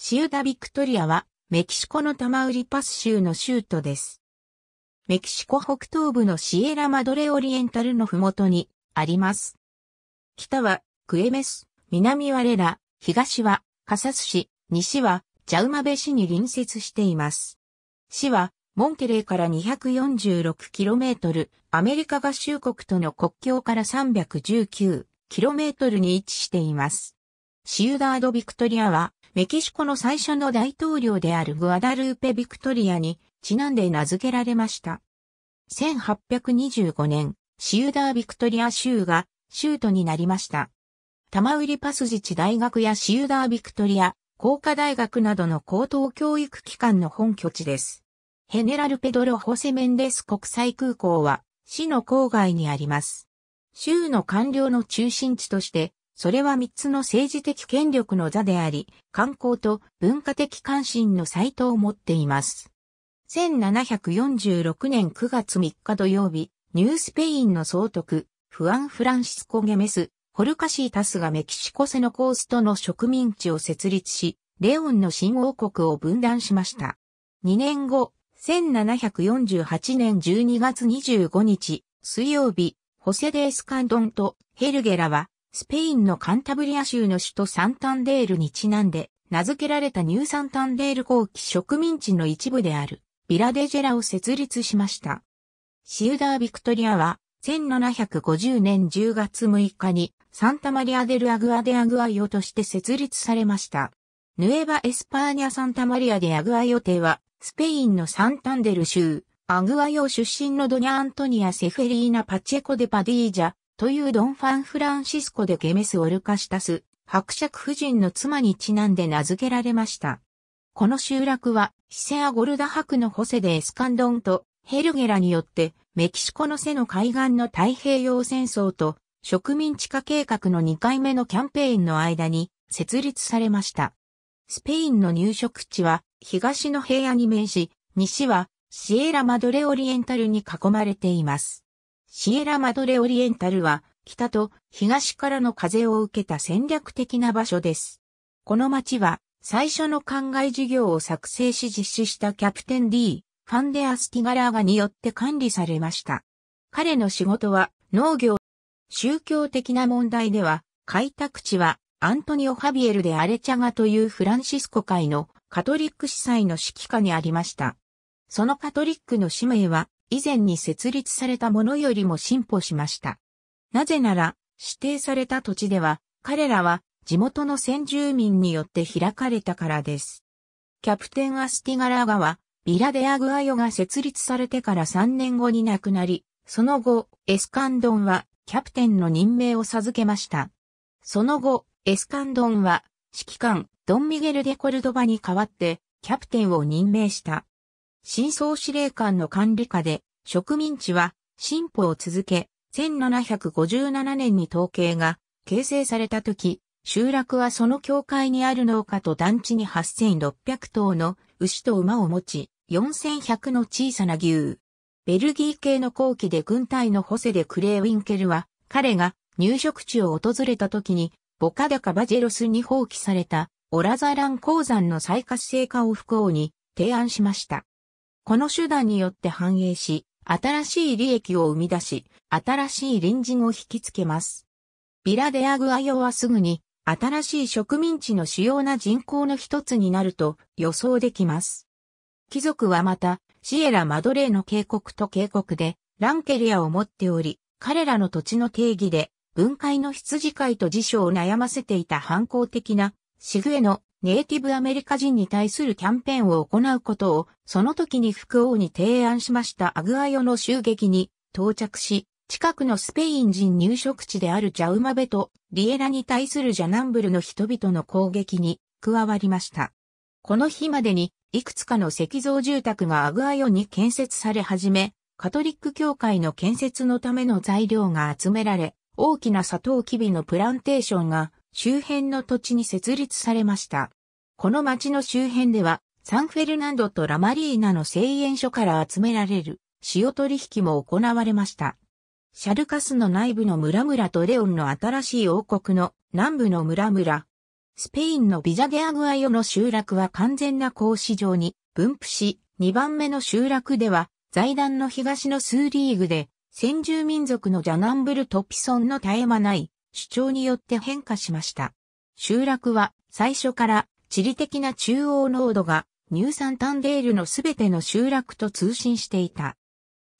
シウダ・ビクトリアは、メキシコのタマウリパス州の州都です。メキシコ北東部のシエラ・マドレ・オリエンタルのふもとにあります。北はクエメス、南はレラ、東はカサス市、西はジャウマベ市に隣接しています。市はモンケレーから 246km、アメリカ合衆国との国境から 319km に位置しています。シウダード・ビクトリアはメキシコの最初の大統領であるグアダルーペ・ビクトリアにちなんで名付けられました。1825年、シウダー・ビクトリア州が州都になりました。タマウリパス自治大学やシウダー・ビクトリア、工科大学などの高等教育機関の本拠地です。ヘネラル・ペドロ・ホセ・メンデス国際空港は市の郊外にあります。州の官僚の中心地としてそれは三つの政治的権力の座であり、観光と文化的関心のサイトを持っています。1746年9月3日土曜日、ニュースペインの総督、フアン・フランシスコ・ゲメス、ホルカシータスがメキシコセノコーストの植民地を設立し、レオンの新王国を分断しました。2年後、1748年12月25日、水曜日、ホセデースカンドンとヘルゲラはスペインのカンタブリア州の首都サンタンデールにちなんで、名付けられたニューサンタンデール後期植民地の一部である、ビラデジェラを設立しました。シウダー・ビクトリアは、1750年10月6日に、サンタマリア・デル・アグア・デ・アグアイオとして設立されました。ヌエバ・エスパーニャ・サンタマリア・デ・アグアイオ邸は、スペインのサンタンデル州、アグアイオ出身のドニャ・アントニア・セフェリーナ・パチェコ・デ・パディージャ、というドンファン・フランシスコ・でゲメス・オルカシタス、伯爵夫人の妻にちなんで名付けられました。この集落は、ヒセアゴルダ博のホセデ・エスカンドンとヘルゲラによって、メキシコの背の海岸の太平洋戦争と植民地化計画の2回目のキャンペーンの間に設立されました。スペインの入植地は東の平野に面し、西はシエラ・マドレ・オリエンタルに囲まれています。シエラ・マドレ・オリエンタルは、北と東からの風を受けた戦略的な場所です。この町は、最初の灌漑事業を作成し実施したキャプテン D、ファンデアスティガラーガによって管理されました。彼の仕事は農業、宗教的な問題では、開拓地はアントニオ・ハビエルでアレチャガというフランシスコ会のカトリック司祭の指揮下にありました。そのカトリックの使命は以前に設立されたものよりも進歩しました。なぜなら、指定された土地では、彼らは地元の先住民によって開かれたからです。キャプテンアスティガラーガは、ビラデアグアヨが設立されてから3年後に亡くなり、その後、エスカンドンはキャプテンの任命を授けました。その後、エスカンドンは指揮官、ドン・ミゲル・デ・コルドバに代わって、キャプテンを任命した。新総司令官の管理下で、植民地は進歩を続け、1757年に統計が形成された時、集落はその境界にある農家と団地に8600頭の牛と馬を持ち、4100の小さな牛。ベルギー系の後期で軍隊のホセでクレーウィンケルは、彼が入植地を訪れた時に、ボカダカバジェロスに放棄されたオラザラン鉱山の再活性化を不幸に提案しました。この手段によって反映し、新しい利益を生み出し、新しい隣人を引きつけます。ビラデアグアヨはすぐに、新しい植民地の主要な人口の一つになると予想できます。貴族はまた、シエラ・マドレーの警告と警告で、ランケリアを持っており、彼らの土地の定義で、分解の羊飼いと辞書を悩ませていた反抗的な、シグエのネイティブアメリカ人に対するキャンペーンを行うことを、その時に副王に提案しましたアグアヨの襲撃に到着し、近くのスペイン人入植地であるジャウマベとリエラに対するジャナンブルの人々の攻撃に加わりました。この日までに、いくつかの石像住宅がアグアヨに建設され始め、カトリック教会の建設のための材料が集められ、大きなサトウキビのプランテーションが周辺の土地に設立されました。この町の周辺では、サンフェルナンドとラマリーナの製塩所から集められる塩取引も行われました。シャルカスの内部の村々とレオンの新しい王国の南部の村々。スペインのビジャデアグアヨの集落は完全な格子状に分布し、2番目の集落では財団の東の数リーグで先住民族のジャナンブルトピソンの絶え間ない主張によって変化しました。集落は最初から地理的な中央濃度がニューサンタンデールのすべての集落と通信していた。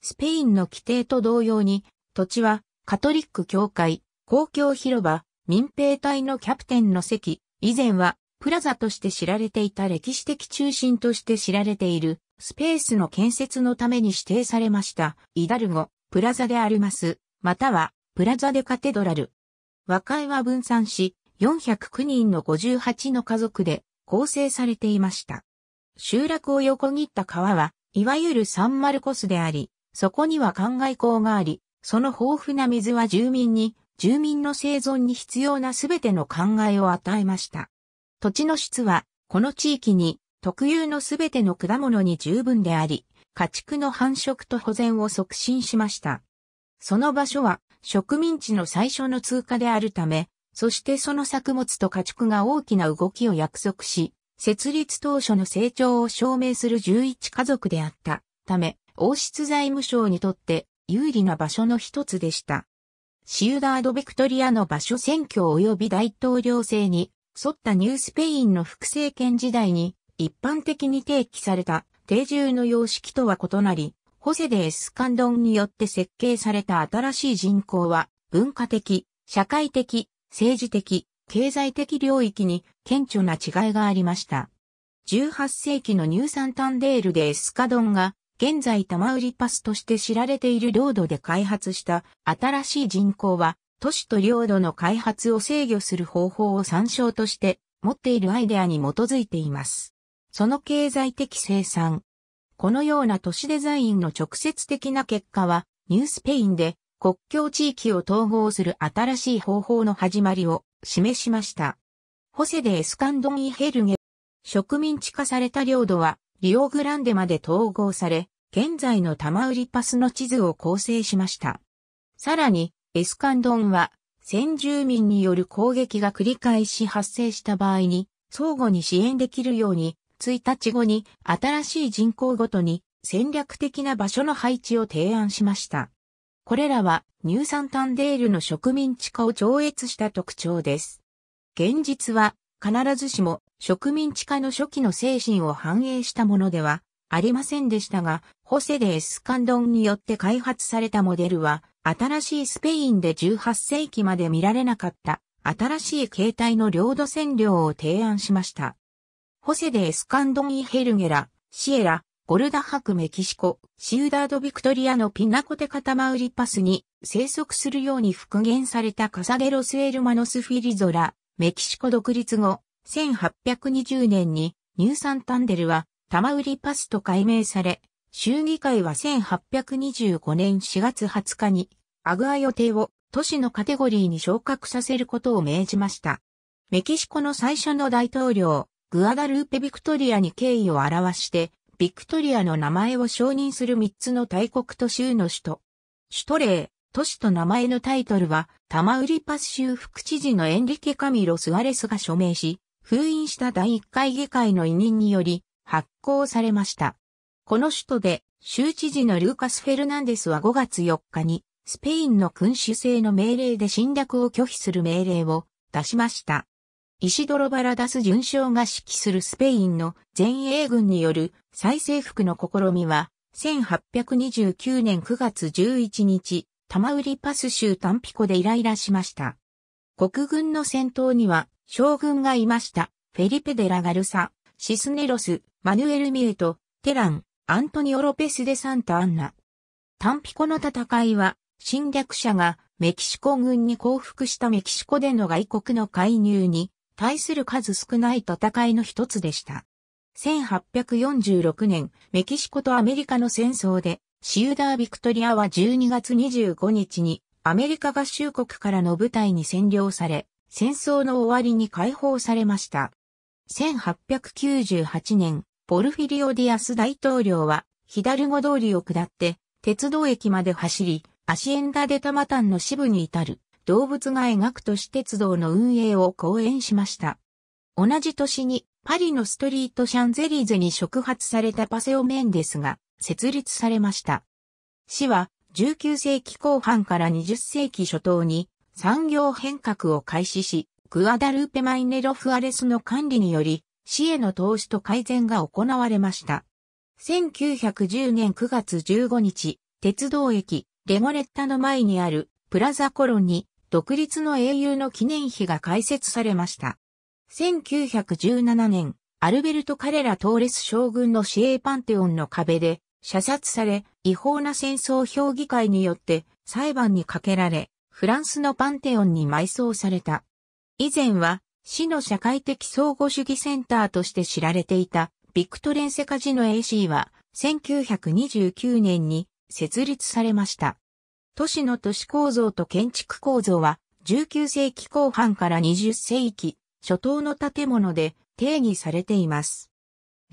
スペインの規定と同様に、土地はカトリック教会、公共広場、民兵隊のキャプテンの席、以前はプラザとして知られていた歴史的中心として知られているスペースの建設のために指定されました。イダルゴ、プラザであります。またはプラザでカテドラル。和解は分散し、409人の58の家族で構成されていました。集落を横切った川は、いわゆるサンマルコスであり、そこには灌漑口があり、その豊富な水は住民に、住民の生存に必要なすべての灌漑を与えました。土地の質は、この地域に特有のすべての果物に十分であり、家畜の繁殖と保全を促進しました。その場所は植民地の最初の通過であるため、そしてその作物と家畜が大きな動きを約束し、設立当初の成長を証明する11家族であったため、王室財務省にとって有利な場所の一つでした。シウダード・ベクトリアの場所選挙及び大統領制に沿ったニュースペインの副政権時代に一般的に提起された定住の様式とは異なり、ホセデ・エスカンドンによって設計された新しい人口は文化的、社会的、政治的、経済的領域に顕著な違いがありました。18世紀のニューサンタンデールでエスカドンが現在玉売りパスとして知られている領土で開発した新しい人口は都市と領土の開発を制御する方法を参照として持っているアイデアに基づいています。その経済的生産。このような都市デザインの直接的な結果はニュースペインで国境地域を統合する新しい方法の始まりを示しました。ホセでエスカンドン・イヘルゲ、植民地化された領土はリオグランデまで統合され、現在のタマウリパスの地図を構成しました。さらに、エスカンドンは、先住民による攻撃が繰り返し発生した場合に、相互に支援できるように、1日後に新しい人口ごとに戦略的な場所の配置を提案しました。これらはニューサンタンデールの植民地化を超越した特徴です。現実は必ずしも植民地化の初期の精神を反映したものではありませんでしたが、ホセデ・エスカンドンによって開発されたモデルは、新しいスペインで18世紀まで見られなかった新しい形態の領土占領を提案しました。ホセデ・エスカンドン・イ・ヘルゲラ、シエラ、ゴルダ博メキシコ、シウダードビクトリアのピナコテカタマウリパスに生息するように復元されたカサデロスエルマノスフィリゾラ、メキシコ独立後、1820年にニューサンタンデルはタマウリパスと改名され、州議会は1825年4月20日にアグア予定を都市のカテゴリーに昇格させることを命じました。メキシコの最初の大統領、グアダルーペ・ビクトリアに敬意を表して、ビクトリアの名前を承認する3つの大国と州の首都。首都例、都市と名前のタイトルは、タマウリパス州副知事のエンリケ・カミロ・スアレスが署名し、封印した第1回議会の委任により発行されました。この首都で、州知事のルーカス・フェルナンデスは5月4日に、スペインの君主制の命令で侵略を拒否する命令を出しました。石泥バラダス巡将が指揮するスペインの前衛軍による再征服の試みは、1829年9月11日、タマウリパス州タンピコでイライラしました。国軍の戦闘には将軍がいました。フェリペ・デラ・ガルサ、シスネロス、マヌエル・ミエト、テラン、アントニオ・ロペス・デ・サンタ・アンナ。タンピコの戦いは、侵略者がメキシコ軍に降伏したメキシコでの外国の介入に対する数少ない戦いの一つでした。1846年、メキシコとアメリカの戦争で、シウダー・ビクトリアは12月25日に、アメリカ合衆国からの部隊に占領され、戦争の終わりに解放されました。1898年、ポルフィリオ・ディアス大統領は、ヒダルゴ通りを下って、鉄道駅まで走り、アシエンダ・デ・タマタンの支部に至る。動物が描く都市鉄道の運営を講演しました。同じ年にパリのストリートシャンゼリーゼに触発されたパセオメンデスが設立されました。市は19世紀後半から20世紀初頭に産業変革を開始し、グアダルーペマイネロフアレスの管理により、市への投資と改善が行われました。1910年9月15日、鉄道駅、レモレッタの前にあるプラザコロに独立の英雄の記念碑が開設されました。1917年、アルベルト・カレラ・トーレス将軍の市営パンテオンの壁で射殺され、違法な戦争評議会によって裁判にかけられ、フランスのパンテオンに埋葬された。以前は、市の社会的相互主義センターとして知られていた、ビクトレンセカジノ AC は、1929年に設立されました。都市の都市構造と建築構造は、19世紀後半から20世紀初頭の建物で定義されています。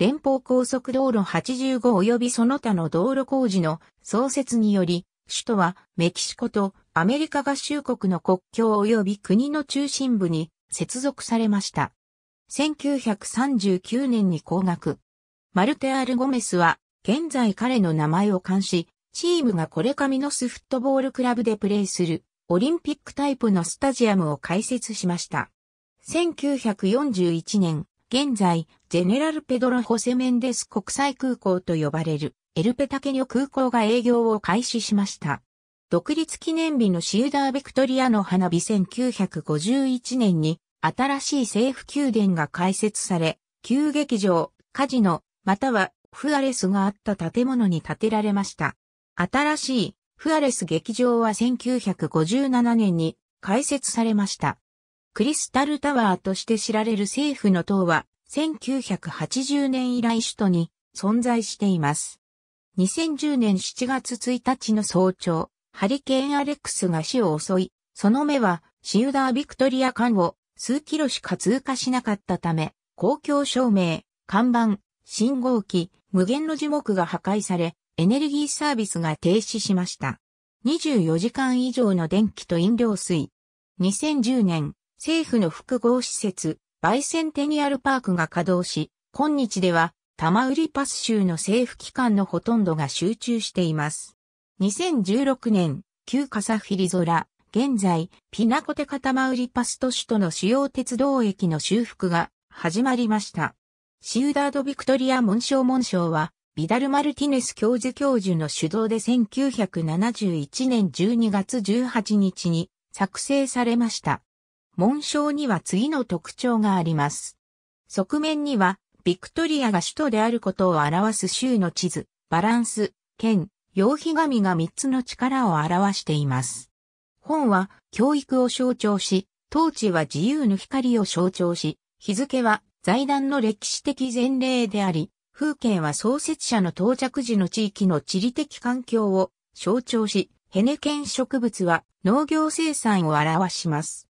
連邦高速道路85及びその他の道路工事の創設により、首都はメキシコとアメリカ合衆国の国境及び国の中心部に接続されました。1939年に工学。マルテ・アル・ゴメスは、現在彼の名前を冠し、チームがこれかミノスフットボールクラブでプレーするオリンピックタイプのスタジアムを開設しました。1941年、現在、ジェネラルペドロ・ホセメンデス国際空港と呼ばれるエルペタケニョ空港が営業を開始しました。独立記念日のシウダー・ベクトリアの花火1951年に新しい政府宮殿が開設され、旧劇場、カジノ、またはフアレスがあった建物に建てられました。新しいフアレス劇場は1957年に開設されました。クリスタルタワーとして知られる政府の塔は1980年以来首都に存在しています。2010年7月1日の早朝、ハリケーンアレックスが死を襲い、その目はシウダー・ビクトリア間を数キロしか通過しなかったため、公共照明、看板、信号機、無限の樹木が破壊され、エネルギーサービスが停止しました。24時間以上の電気と飲料水。2010年、政府の複合施設、バイセンテニアルパークが稼働し、今日では、タマウリパス州の政府機関のほとんどが集中しています。2016年、旧カサフィリゾラ、現在、ピナコテカタマウリパス都市との主要鉄道駅の修復が始まりました。シウダード・ビクトリアンショ章は、ビダル・マルティネス教授教授の主導で1971年12月18日に作成されました。紋章には次の特徴があります。側面には、ビクトリアが首都であることを表す州の地図、バランス、剣、用皮紙が3つの力を表しています。本は教育を象徴し、統治は自由の光を象徴し、日付は財団の歴史的前例であり、風景は創設者の到着時の地域の地理的環境を象徴し、ヘネケン植物は農業生産を表します。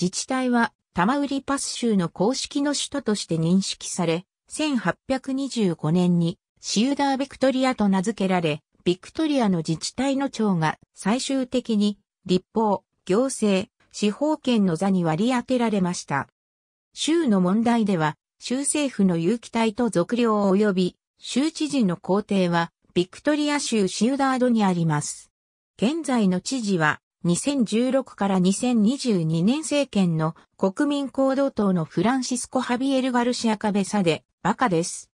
自治体はタマウリパス州の公式の首都として認識され、1825年にシウダー・ビクトリアと名付けられ、ビクトリアの自治体の長が最終的に立法、行政、司法権の座に割り当てられました。州の問題では州政府の有機体と属領及び州知事の皇帝はビクトリア州シウダードにあります。現在の知事は2016から2022年政権の国民行動党のフランシスコ・ハビエル・ガルシア・カベサでバカです。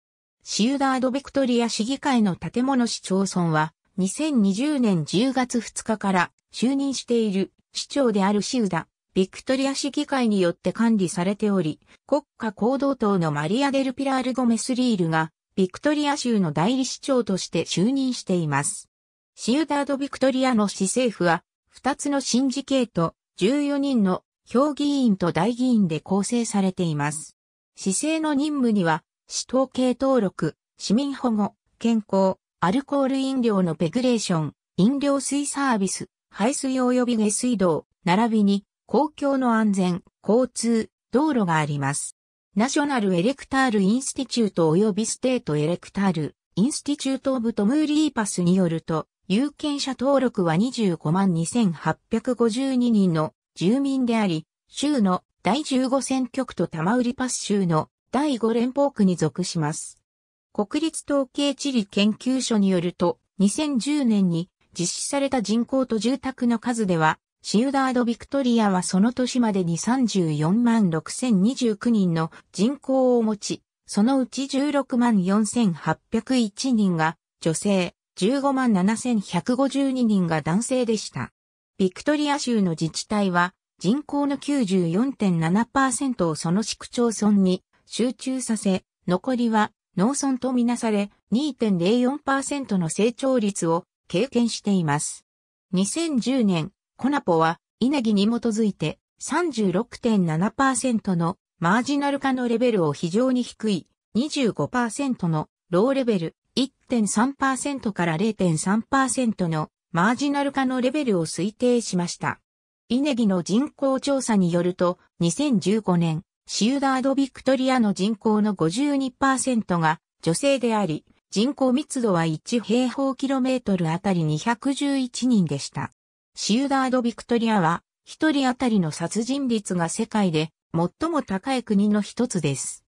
シウダード・ビクトリア市議会の建物市町村は2020年10月2日から就任している市長であるシウダビクトリア市議会によって管理されており、国家行動党のマリア・デル・ピラール・ゴメス・リールが、ビクトリア州の代理市長として就任しています。シウダード・ビクトリアの市政府は、2つのシンジケート、14人の評議員と大議員で構成されています。市政の任務には、市統計登録、市民保護、健康、アルコール飲料のペグレーション、飲料水サービス、排水及び下水道、並びに公共の安全、交通、道路があります。ナショナルエレクタールインスティチュート及びステートエレクタールインスティチュートオブトムーリーパスによると、有権者登録は25万2852人の住民であり、州の第15選挙区とタマウリパス州の第5連邦区に属します。国立統計地理研究所によると、2010年に実施された人口と住宅の数では、シウダード・ビクトリアはその年までに34万6029人の人口を持ち、そのうち16万4801人が女性、15万7152人が男性でした。ビクトリア州の自治体は人口の94.7%をその市区町村に集中させ、残りは農村とみなされ2.04%の成長率を経験しています。2010年、コナポは、イネギに基づいて36.7%のマージナル化のレベルを非常に低い25%のローレベル1.3%から0.3%のマージナル化のレベルを推定しました。イネギの人口調査によると、2015年、シウダード・ビクトリアの人口の52%が女性であり、人口密度は1平方キロメートルあたり211人でした。シウダード・ビクトリアは、一人当たりの殺人率が世界で最も高い国の一つです。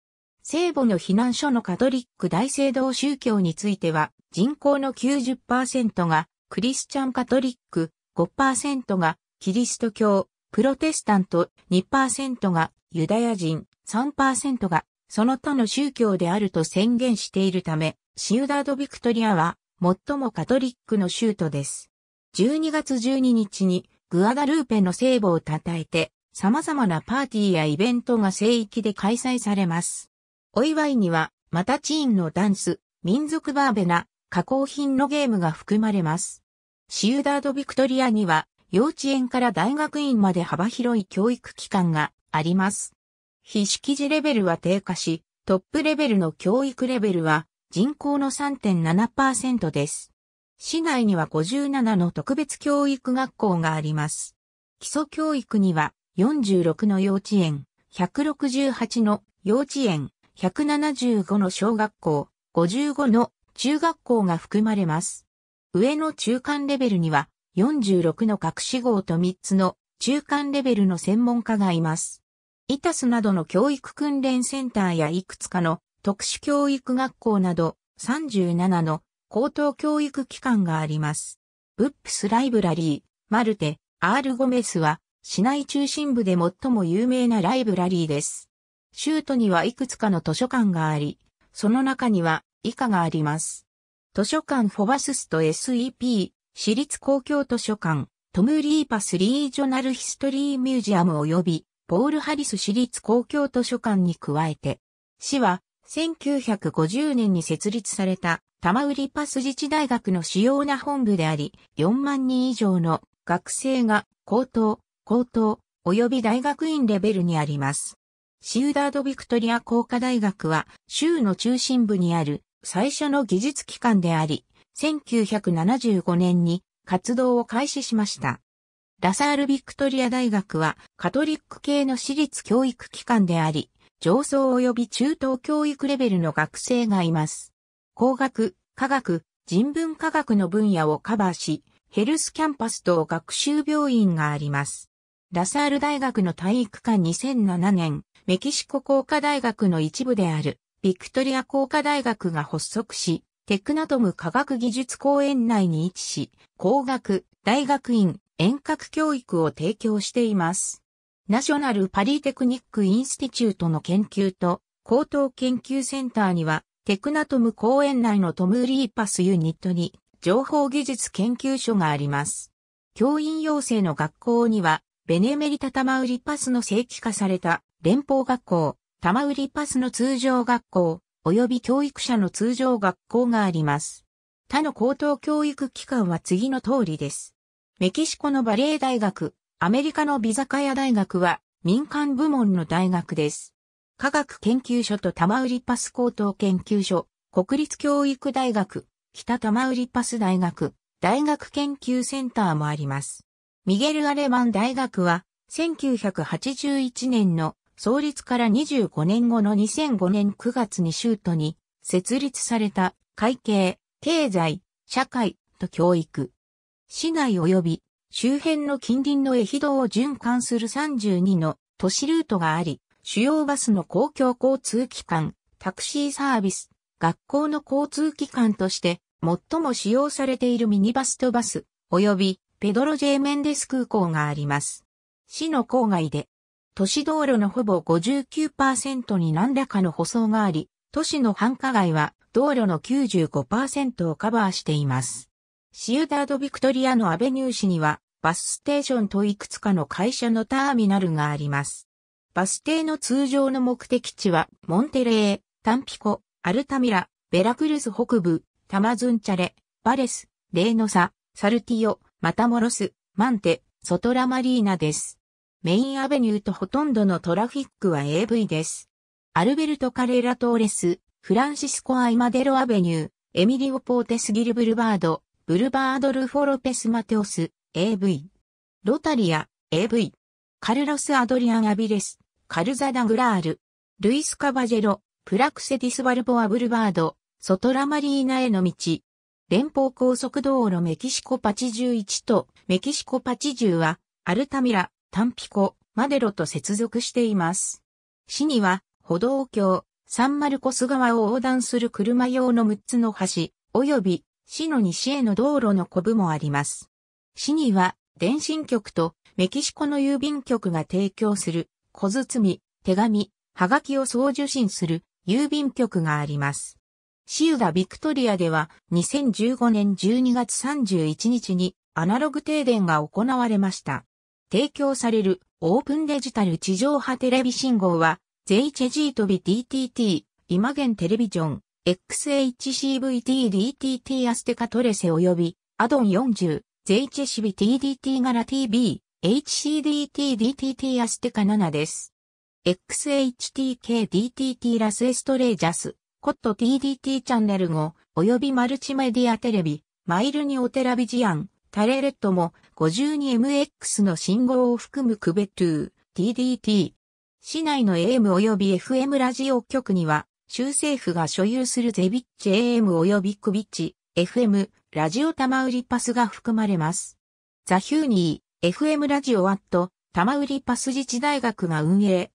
聖母の避難所のカトリック大聖堂宗教については、人口の90%がクリスチャンカトリック、5%がキリスト教、プロテスタント、2%がユダヤ人、3%がその他の宗教であると宣言しているため、シウダード・ビクトリアは最もカトリックの州都です。12月12日にグアダルーペの聖母を称えて様々なパーティーやイベントが聖域で開催されます。お祝いにはマタチーンのダンス、民族バーベナ、加工品のゲームが含まれます。シウダード・ビクトリアには幼稚園から大学院まで幅広い教育機関があります。非識字レベルは低下し、トップレベルの教育レベルは人口の3.7%です。市内には57の特別教育学校があります。基礎教育には46の幼稚園、168の幼稚園、175の小学校、55の中学校が含まれます。上の中間レベルには46の各志号と3つの中間レベルの専門家がいます。イタスなどの教育訓練センターやいくつかの特殊教育学校など37の高等教育機関があります。ブップスライブラリー、マルテ、アール・ゴメスは、市内中心部で最も有名なライブラリーです。州都にはいくつかの図書館があり、その中には以下があります。図書館フォバススト SEP、私立公共図書館、トム・リーパス・リージョナル・ヒストリー・ミュージアム及び、ポール・ハリス私立公共図書館に加えて、市は1950年に設立されたタマウリパス自治大学の主要な本部であり、4万人以上の学生が高等、高等、及び大学院レベルにあります。シウダード・ビクトリア工科大学は州の中心部にある最初の技術機関であり、1975年に活動を開始しました。ラサール・ビクトリア大学はカトリック系の私立教育機関であり、上層及び中等教育レベルの学生がいます。工学、科学、人文科学の分野をカバーし、ヘルスキャンパスと学習病院があります。ラサール大学の体育館2007年、メキシコ工科大学の一部である、ビクトリア工科大学が発足し、テクナトム科学技術公園内に位置し、工学、大学院、遠隔教育を提供しています。ナショナルパリテクニックインスティチュートの研究と高等研究センターにはテクナトム公園内のトムリーパスユニットに情報技術研究所があります。教員養成の学校にはベネメリタタマウリパスの正規化された連邦学校、タマウリパスの通常学校、及び教育者の通常学校があります。他の高等教育機関は次の通りです。メキシコのバレエ大学、アメリカのビザカヤ大学は民間部門の大学です。科学研究所とタマウリパス高等研究所、国立教育大学、北タマウリパス大学、大学研究センターもあります。ミゲル・アレマン大学は、1981年の創立から25年後の2005年9月に州都に設立された会計、経済、社会と教育、市内及び周辺の近隣の駅道を循環する32の都市ルートがあり、主要バスの公共交通機関、タクシーサービス、学校の交通機関として最も使用されているミニバスとバス、及びペドロ・ジェーメンデス空港があります。市の郊外で、都市道路のほぼ59%に何らかの舗装があり、都市の繁華街は道路の95%をカバーしています。シウダード・ビクトリアのアベニュー市には、バスステーションといくつかの会社のターミナルがあります。バス停の通常の目的地は、モンテレー、タンピコ、アルタミラ、ベラクルス北部、タマズンチャレ、バレス、レーノサ、サルティオ、マタモロス、マンテ、ソトラマリーナです。メインアベニューとほとんどのトラフィックは AV です。アルベルト・カレラ・トーレス、フランシスコ・アイマデロ・アベニュー、エミリオ・ポーテス・ギルブルバード、ブルバードルフォ・ロペス・マテオス、AV。ロタリア、AV。カルロス・アドリアン・アビレス、カルザ・ダグラール。ルイス・カバジェロ、プラクセディス・バルボア・ブルバード、ソトラマリーナへの道。連邦高速道路メキシコパチ11とメキシコパチ10は、アルタミラ、タンピコ、マデロと接続しています。市には、歩道橋、サンマルコス川を横断する車用の6つの橋、及び市の西への道路のコブもあります。市には、電信局とメキシコの郵便局が提供する小包、手紙、はがきを送受信する郵便局があります。シウダ・ビクトリアでは2015年12月31日にアナログ停電が行われました。提供されるオープンデジタル地上波テレビ信号は JHG 飛び DTT、ゲンテレビジョン、XHCVTDTT アステカトレセ及び、アドン40、z h c ビ t d t 柄 TB、HCDTDTT アステカ7です。XHTKDTT ラスエストレージャス、コット TDT チャンネル5、及びマルチメディアテレビ、マイルにオテラビジアン、タレレットも 52MX の信号を含むクベトゥー、TDT。市内の AM 及び FM ラジオ局には、州政府が所有するゼビッチ AM 及びクビッチ FM ラジオタマウリパスが含まれます。ザ・ヒューニー FM ラジオアットタマウリパス自治大学が運営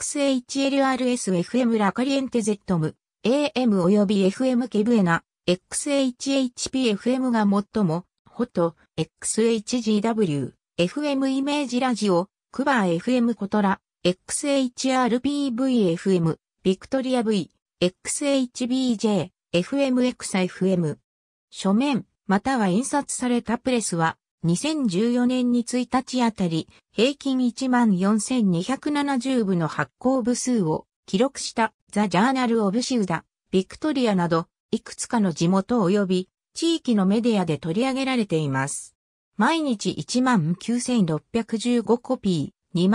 XHLRSFM ラカリエンテゼットム AM 及び FM ケブエナ XHHPFM が最もホト XHGW FM イメージラジオクバー FM コトラ XHRPVFM ビクトリア V、XHBJ、FMXFM。書面、または印刷されたプレスは、2014年に1日あたり、平均14,270部の発行部数を記録したザ・ジャーナル・オブ・シウダ、ビクトリアなど、いくつかの地元及び地域のメディアで取り上げられています。毎日19,615コピー、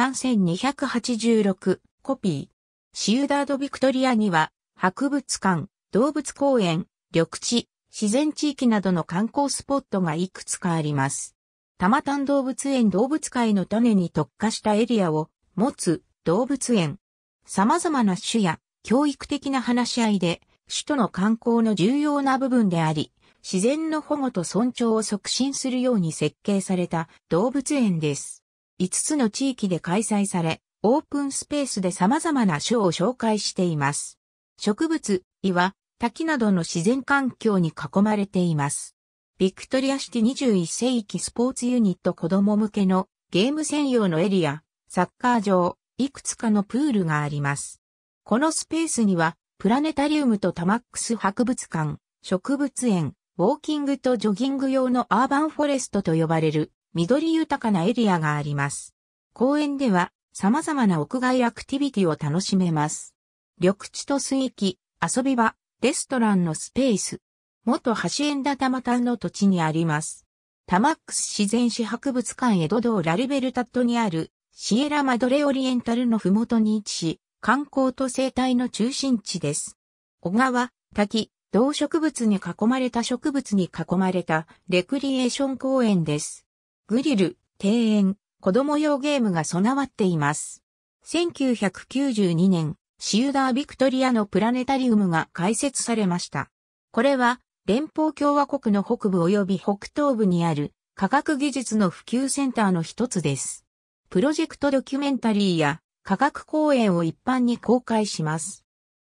21,286コピー。シウダード・ビクトリアには、博物館、動物公園、緑地、自然地域などの観光スポットがいくつかあります。多摩丹動物園動物界の種に特化したエリアを持つ動物園。様々な種や教育的な話し合いで、首都の観光の重要な部分であり、自然の保護と尊重を促進するように設計された動物園です。5つの地域で開催され、オープンスペースで様々な書を紹介しています。植物、岩、滝などの自然環境に囲まれています。ビクトリアシティ21世紀スポーツユニット子供向けのゲーム専用のエリア、サッカー場、いくつかのプールがあります。このスペースには、プラネタリウムとタマックス博物館、植物園、ウォーキングとジョギング用のアーバンフォレストと呼ばれる緑豊かなエリアがあります。公園では様々な屋外アクティビティを楽しめます。緑地と水域、遊び場、レストランのスペース、元橋園田玉田の土地にあります。タマックス自然史博物館江戸道ラルベルタットにあるシエラマドレオリエンタルのふもとに位置し、観光と生態の中心地です。小川、滝、動植物に囲まれた植物に囲まれたレクリエーション公園です。グリル、庭園、子供用ゲームが備わっています。1992年、シウダー・ビクトリアのプラネタリウムが開設されました。これは、連邦共和国の北部及び北東部にある科学技術の普及センターの一つです。プロジェクトドキュメンタリーや科学講演を一般に公開します。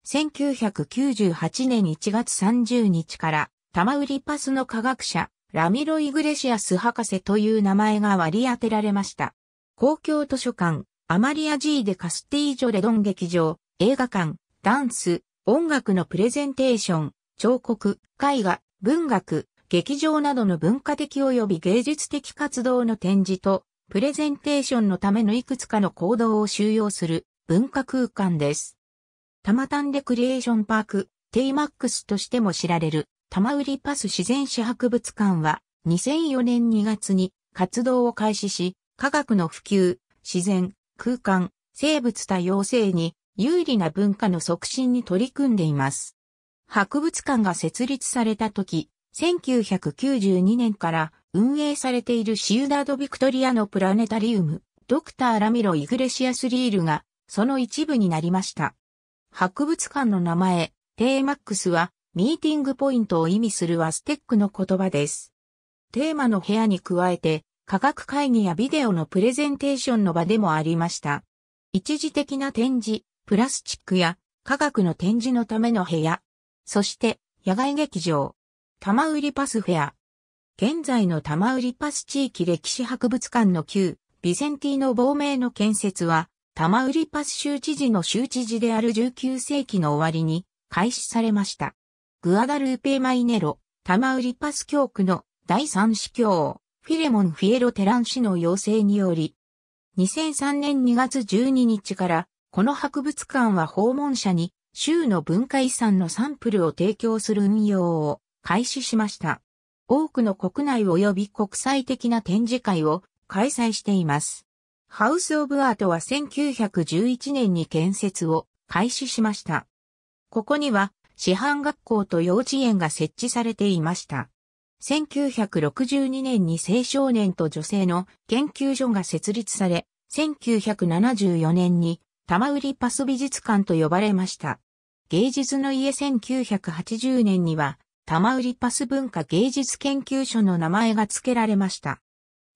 1998年1月30日から、タマウリパスの科学者、ラミロ・イグレシアス博士という名前が割り当てられました。公共図書館、アマリア・ジー・デ・カスティージョ・レドン劇場、映画館、ダンス、音楽のプレゼンテーション、彫刻、絵画、文学、劇場などの文化的及び芸術的活動の展示と、プレゼンテーションのためのいくつかの行動を収容する文化空間です。タマタンレクリエーションパーク、テイマックスとしても知られる玉売パス自然史博物館は2004年2月に活動を開始し、科学の普及、自然、空間、生物多様性に有利な文化の促進に取り組んでいます。博物館が設立された時、1992年から運営されているシーダード・ビクトリアのプラネタリウム、ドクター・ラミロ・イグレシアス・リールがその一部になりました。博物館の名前、テーマックスはミーティングポイントを意味するワステックの言葉です。テーマの部屋に加えて、科学会議やビデオのプレゼンテーションの場でもありました。一時的な展示、プラスチックや科学の展示のための部屋。そして、野外劇場。玉売りパスフェア。現在の玉売りパス地域歴史博物館の旧、ビセンティの亡命の建設は、玉売りパス州知事の州知事である19世紀の終わりに開始されました。グアダルーペ・マイネロ、タマウリパス教区の第三司教、フィレモン・フィエロ・テラン氏の要請により、2003年2月12日から、この博物館は訪問者に、州の文化遺産のサンプルを提供する運用を開始しました。多くの国内及び国際的な展示会を開催しています。ハウス・オブ・アートは1911年に建設を開始しました。ここには師範学校と幼稚園が設置されていました。1962年に青少年と女性の研究所が設立され、1974年に玉売りパス美術館と呼ばれました。芸術の家1980年には玉売りパス文化芸術研究所の名前が付けられました。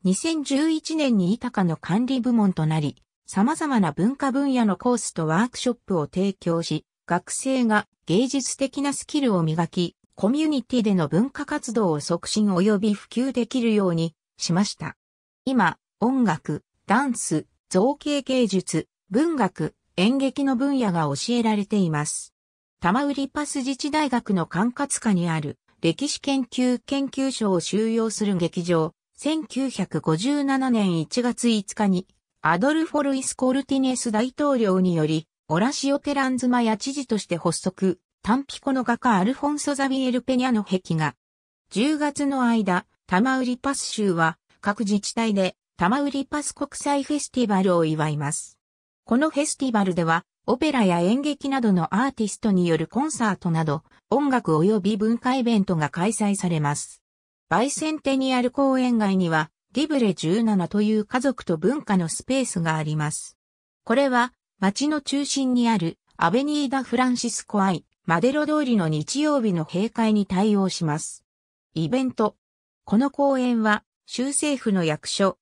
2011年に豊かの管理部門となり、様々な文化分野のコースとワークショップを提供し、学生が芸術的なスキルを磨き、コミュニティでの文化活動を促進及び普及できるようにしました。今、音楽、ダンス、造形芸術、文学、演劇の分野が教えられています。タマウリパス自治大学の管轄下にある歴史研究研究所を収容する劇場、1957年1月5日にアドルフォルイス・コルティネス大統領によりオラシオ・テランズマや知事として発足、タンピコの画家アルフォンソ・ザビエル・ペニャの壁画。10月の間、タマウリパス州は各自治体でタマウリパス国際フェスティバルを祝います。このフェスティバルではオペラや演劇などのアーティストによるコンサートなど音楽及び文化イベントが開催されます。バイセンテニアル公園街にはディブレ17という家族と文化のスペースがあります。これは街の中心にあるアベニーダ・フランシスコ・アイ、マデロ通りの日曜日の閉会に対応します。イベント。この公演は、州政府の役所、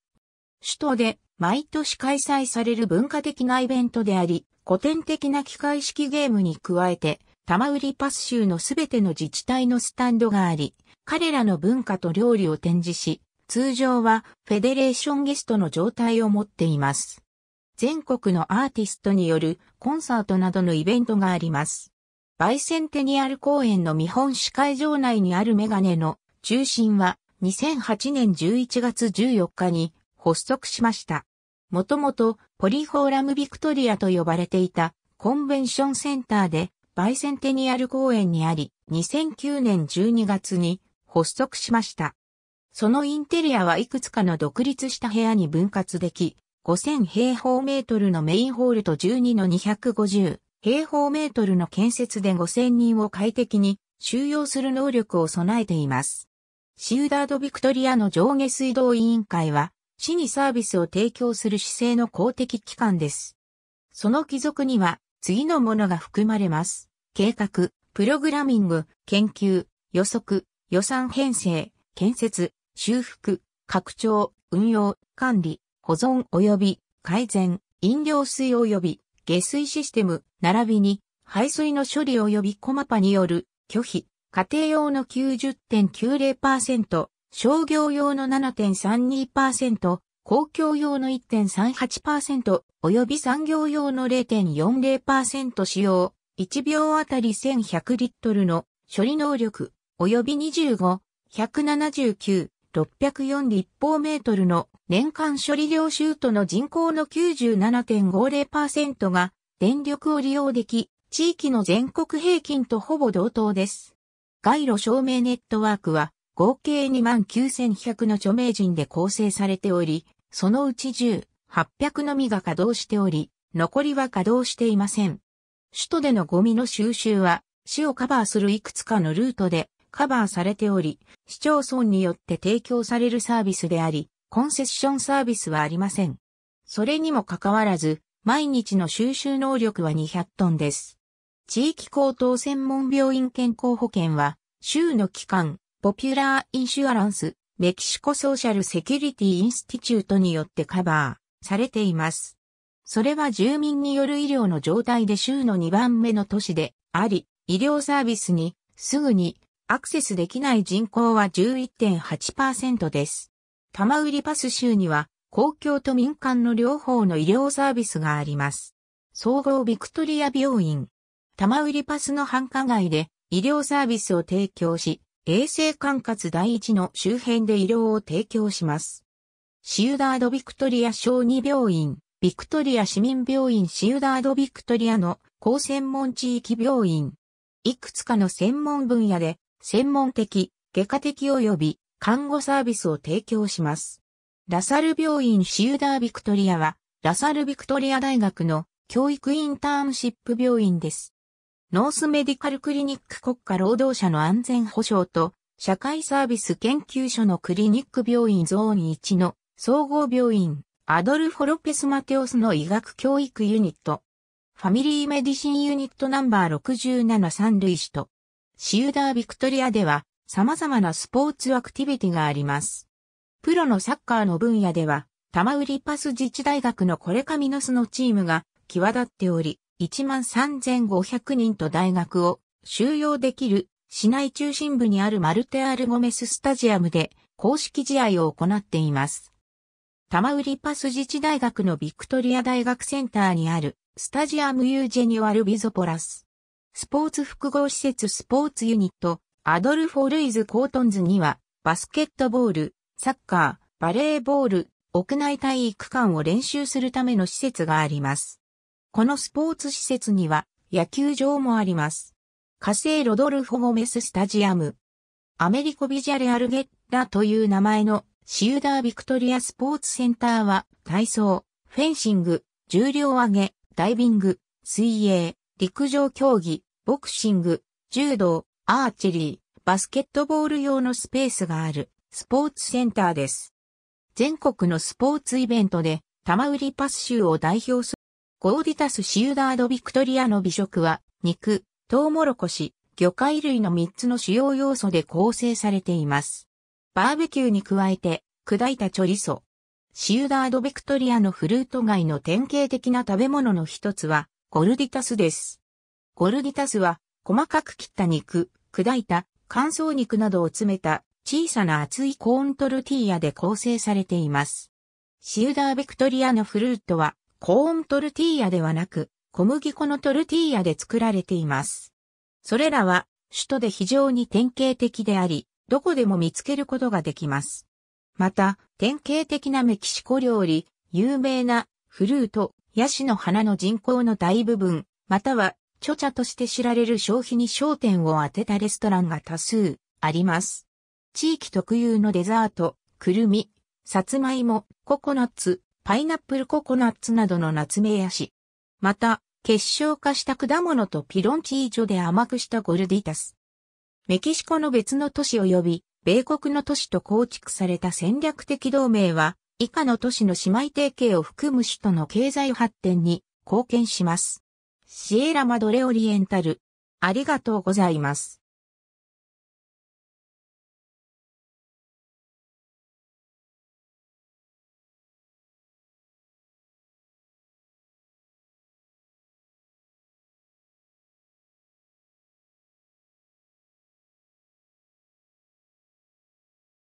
首都で毎年開催される文化的なイベントであり、古典的な機械式ゲームに加えて、タマりパス州のすべての自治体のスタンドがあり、彼らの文化と料理を展示し、通常はフェデレーションゲストの状態を持っています。全国のアーティストによるコンサートなどのイベントがあります。バイセンテニアル公園の見本市会場内にあるメガネの中心は2008年11月14日に発足しました。もともとポリフォーラムビクトリアと呼ばれていたコンベンションセンターでバイセンテニアル公園にあり2009年12月に発足しました。そのインテリアはいくつかの独立した部屋に分割でき、5000平方メートルのメインホールと12の250平方メートルの建設で5000人を快適に収容する能力を備えています。シウダード・ビクトリアの上下水道委員会は、市にサービスを提供する市政の公的機関です。その帰属には、次のものが含まれます。計画、プログラミング、研究、予測、予算編成、建設、修復、拡張、運用、管理、保存及び改善、飲料水及び下水システム、並びに排水の処理及びコマパによる拒否、家庭用の90.90%、商業用の7.32%、公共用の1.38%、及び産業用の0.40%使用、1秒あたり1100リットルの処理能力、及び25、179、604立方メートルの年間処理量州都の人口の97.50%が電力を利用でき、地域の全国平均とほぼ同等です。街路照明ネットワークは合計29,100の著名人で構成されており、そのうち10、800のみが稼働しており、残りは稼働していません。首都でのゴミの収集は、市をカバーするいくつかのルートでカバーされており、市町村によって提供されるサービスであり、コンセッションサービスはありません。それにもかかわらず、毎日の収集能力は200トンです。地域高等専門病院健康保険は、州の機関、ポピュラーインシュアランス、メキシコソーシャルセキュリティインスティチュートによってカバーされています。それは住民による医療の状態で州の2番目の都市であり、医療サービスにすぐにアクセスできない人口は11.8%です。玉売パス州には、公共と民間の両方の医療サービスがあります。総合ビクトリア病院。玉売パスの繁華街で医療サービスを提供し、衛生管轄第一の周辺で医療を提供します。シウダードビクトリア小児病院、ビクトリア市民病院シウダードビクトリアの高専門地域病院。いくつかの専門分野で、専門的、外科的及び看護サービスを提供します。ラサル病院シューダー・ビクトリアは、ラサル・ビクトリア大学の教育インターンシップ病院です。ノースメディカルクリニック国家労働者の安全保障と社会サービス研究所のクリニック病院ゾーン1の総合病院アドルフォ・ロペス・マテオスの医学教育ユニットファミリーメディシンユニットナンバー67三類師とシューダー・ビクトリアでは様々なスポーツアクティビティがあります。プロのサッカーの分野では、玉売パス自治大学のコレカミノスのチームが際立っており、13,500人と大学を収容できる市内中心部にあるマルテアルゴメススタジアムで公式試合を行っています。玉売パス自治大学のビクトリア大学センターにあるスタジアムユージェニオアルビゾポラス。スポーツ複合施設スポーツユニットアドルフォ・ルイズ・コートンズには、バスケットボール、サッカー、バレーボール、屋内体育館を練習するための施設があります。このスポーツ施設には野球場もあります。火星ロドルフォ・ゴメス・スタジアム。アメリコ・ビジャレ・アルゲッラという名前のシウダー・ビクトリア・スポーツセンターは体操、フェンシング、重量上げ、ダイビング、水泳、陸上競技、ボクシング、柔道、アーチェリー、バスケットボール用のスペースがあるスポーツセンターです。全国のスポーツイベントで、玉売りパス州を代表するゴーディタス・シウダード・ビクトリアの美食は、肉、トウモロコシ、魚介類の3つの主要要素で構成されています。バーベキューに加えて、砕いたチョリソ。シウダード・ビクトリアのフルート街の典型的な食べ物の一つは、ゴルディタスです。ゴルディタスは細かく切った肉、砕いた乾燥肉などを詰めた小さな厚いコーントルティーヤで構成されています。シウダーベクトリアのフルートはコーントルティーヤではなく小麦粉のトルティーヤで作られています。それらは首都で非常に典型的であり、どこでも見つけることができます。また、典型的なメキシコ料理、有名なフルート、ヤシの花の人口の大部分、または著茶として知られる消費に焦点を当てたレストランが多数あります。地域特有のデザート、くるみ、さつまいも、ココナッツ、パイナップルココナッツなどの夏目やし。また、結晶化した果物とピロンチーチョで甘くしたゴルディタス。メキシコの別の都市及び、米国の都市と構築された戦略的同盟は、以下の都市の姉妹提携を含む首都の経済発展に貢献します。シエラマドレオリエンタル。ありがとうございます。